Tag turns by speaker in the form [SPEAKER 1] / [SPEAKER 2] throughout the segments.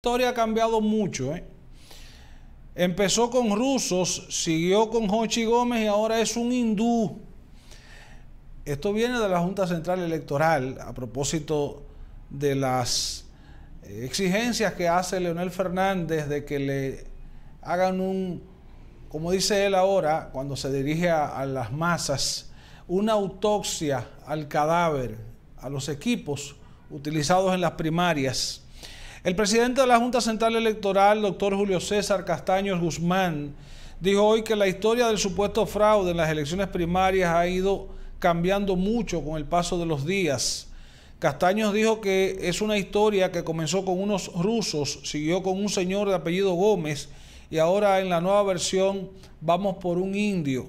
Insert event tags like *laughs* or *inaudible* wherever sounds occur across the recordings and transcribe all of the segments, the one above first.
[SPEAKER 1] historia ha cambiado mucho. ¿eh? Empezó con rusos, siguió con Hochi Gómez y ahora es un hindú. Esto viene de la Junta Central Electoral a propósito de las exigencias que hace Leonel Fernández de que le hagan un, como dice él ahora, cuando se dirige a las masas, una autopsia al cadáver, a los equipos utilizados en las primarias. El presidente de la Junta Central Electoral, doctor Julio César Castaños Guzmán, dijo hoy que la historia del supuesto fraude en las elecciones primarias ha ido cambiando mucho con el paso de los días. Castaños dijo que es una historia que comenzó con unos rusos, siguió con un señor de apellido Gómez y ahora en la nueva versión vamos por un indio.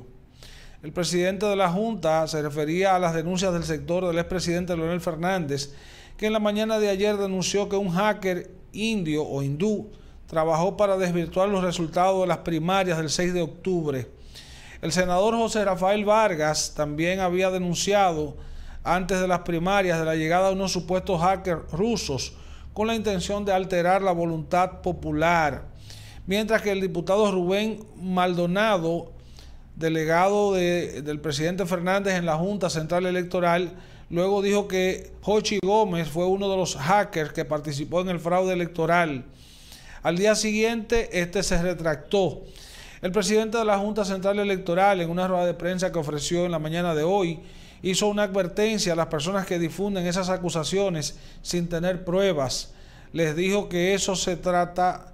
[SPEAKER 1] El presidente de la Junta se refería a las denuncias del sector del expresidente Leonel Fernández que en la mañana de ayer denunció que un hacker indio o hindú trabajó para desvirtuar los resultados de las primarias del 6 de octubre. El senador José Rafael Vargas también había denunciado antes de las primarias de la llegada de unos supuestos hackers rusos con la intención de alterar la voluntad popular. Mientras que el diputado Rubén Maldonado, delegado del presidente Fernández en la Junta Central Electoral, Luego dijo que Jochi Gómez fue uno de los hackers que participó en el fraude electoral. Al día siguiente, este se retractó. El presidente de la Junta Central Electoral, en una rueda de prensa que ofreció en la mañana de hoy, hizo una advertencia a las personas que difunden esas acusaciones sin tener pruebas. Les dijo que eso se trata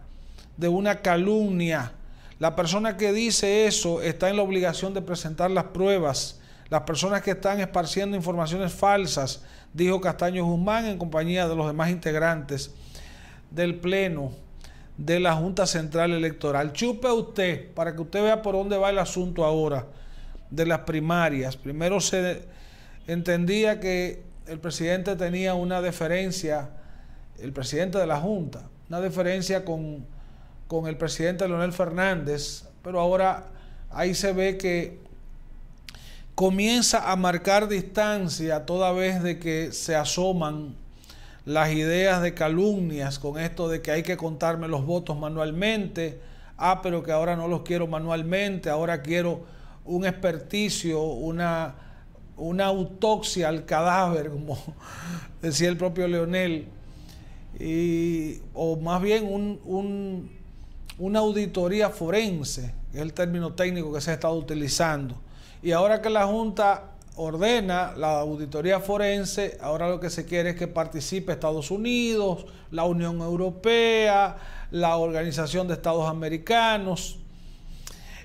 [SPEAKER 1] de una calumnia. La persona que dice eso está en la obligación de presentar las pruebas las personas que están esparciendo informaciones falsas, dijo Castaño Guzmán en compañía de los demás integrantes del Pleno de la Junta Central Electoral. Chupe usted para que usted vea por dónde va el asunto ahora de las primarias. Primero se entendía que el presidente tenía una deferencia, el presidente de la Junta, una deferencia con, con el presidente Leonel Fernández, pero ahora ahí se ve que comienza a marcar distancia toda vez de que se asoman las ideas de calumnias con esto de que hay que contarme los votos manualmente, ah, pero que ahora no los quiero manualmente, ahora quiero un experticio, una, una autopsia al cadáver, como *laughs* decía el propio Leonel, o más bien un, una auditoría forense, que es el término técnico que se ha estado utilizando. Y ahora que la Junta ordena la auditoría forense, ahora lo que se quiere es que participe Estados Unidos, la Unión Europea, la Organización de Estados Americanos.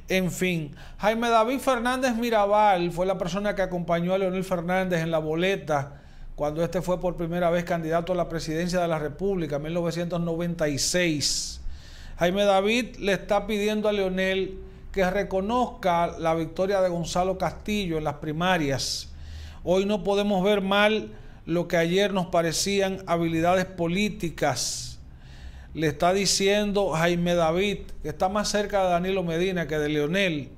[SPEAKER 1] En fin, Jaime David Fernández Mirabal fue la persona que acompañó a Leonel Fernández en la boleta cuando este fue por primera vez candidato a la presidencia de la República en 1996. Jaime David le está pidiendo a Leonel que reconozca la victoria de Gonzalo Castillo en las primarias. Hoy no podemos ver mal lo que ayer nos parecían habilidades políticas. Le está diciendo Jaime David, que está más cerca de Danilo Medina que de Leonel,